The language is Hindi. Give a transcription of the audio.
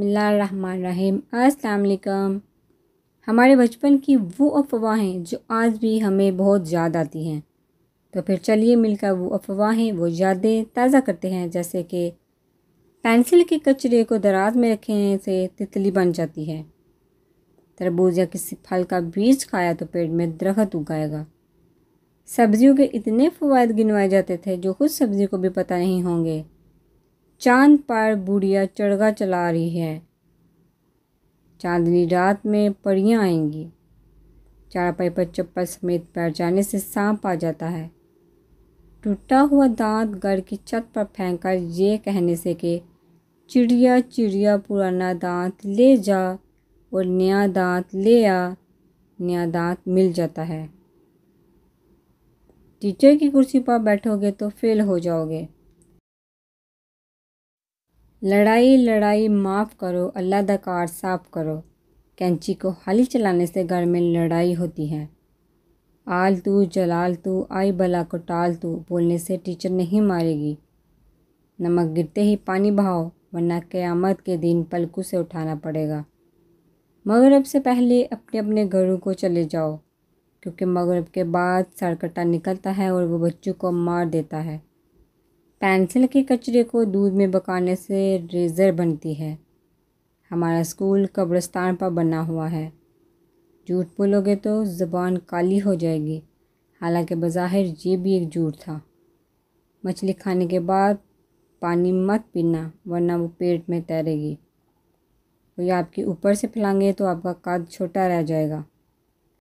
बसमीम अस्सलाम हमारे बचपन की वो अफवाहें जो आज भी हमें बहुत याद आती हैं तो फिर चलिए मिलकर वो अफवाहें वो यादें ताज़ा करते हैं जैसे कि पेंसिल के कचरे को दराज में रखने से तितली बन जाती है तरबूज या किसी फल का बीज खाया तो पेट में दरख्त उगाएगा सब्जियों के इतने फवाद गिनवाए जाते थे जो कुछ सब्ज़ी को भी पता नहीं होंगे चांद पर बुढ़िया चढ़गा चला रही है चांदनी रात में परियां आएंगी चारपाई पर चप्पल समेत पैर जाने से सांप आ जाता है टूटा हुआ दांत घर की छत पर फेंक कर ये कहने से कि चिड़िया चिड़िया पुराना दांत ले जा और नया दांत ले आ नया दांत मिल जाता है टीचर की कुर्सी पर बैठोगे तो फेल हो जाओगे लड़ाई लड़ाई माफ़ करो अल्लाह दकार साफ करो कैंची को हाली चलाने से घर में लड़ाई होती है आल तू जलाल तू आई बला को टाल तू बोलने से टीचर नहीं मारेगी नमक गिरते ही पानी बहाओ वरना क़यामत के दिन पलकू से उठाना पड़ेगा मगरब से पहले अपने अपने घरों को चले जाओ क्योंकि मगरब के बाद सड़कटा निकलता है और वो बच्चों को मार देता है पेंसिल के कचरे को दूध में पकाने से रेज़र बनती है हमारा स्कूल कब्रस्तान पर बना हुआ है झूठ बोलोगे तो ज़बान काली हो जाएगी हालांकि बज़ाहिर ये भी एक झूठ था मछली खाने के बाद पानी मत पीना वरना वो पेट में तैरेगी वो आपके ऊपर से फैलाएंगे तो आपका काद छोटा रह जाएगा